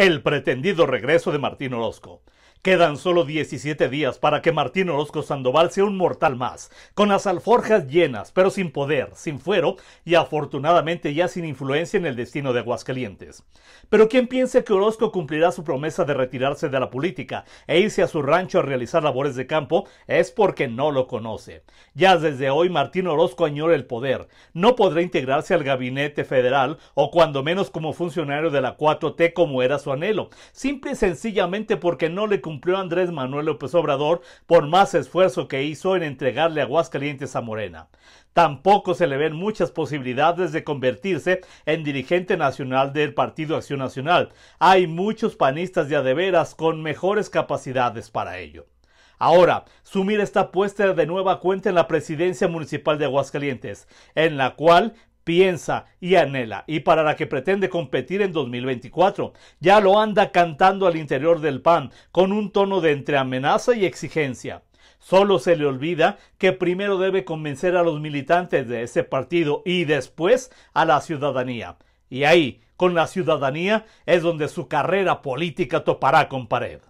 el pretendido regreso de Martín Orozco. Quedan solo 17 días para que Martín Orozco Sandoval sea un mortal más, con las alforjas llenas, pero sin poder, sin fuero y afortunadamente ya sin influencia en el destino de Aguascalientes. Pero quien piense que Orozco cumplirá su promesa de retirarse de la política e irse a su rancho a realizar labores de campo es porque no lo conoce. Ya desde hoy Martín Orozco añora el poder, no podrá integrarse al gabinete federal o cuando menos como funcionario de la 4T como era su anhelo, simple y sencillamente porque no le cumplió Andrés Manuel López Obrador por más esfuerzo que hizo en entregarle a Aguascalientes a Morena. Tampoco se le ven muchas posibilidades de convertirse en dirigente nacional del Partido Acción Nacional. Hay muchos panistas ya de veras con mejores capacidades para ello. Ahora, Sumir está puesta de nueva cuenta en la presidencia municipal de Aguascalientes, en la cual piensa y anhela y para la que pretende competir en 2024. Ya lo anda cantando al interior del PAN con un tono de entre amenaza y exigencia. Solo se le olvida que primero debe convencer a los militantes de ese partido y después a la ciudadanía. Y ahí, con la ciudadanía, es donde su carrera política topará con pared.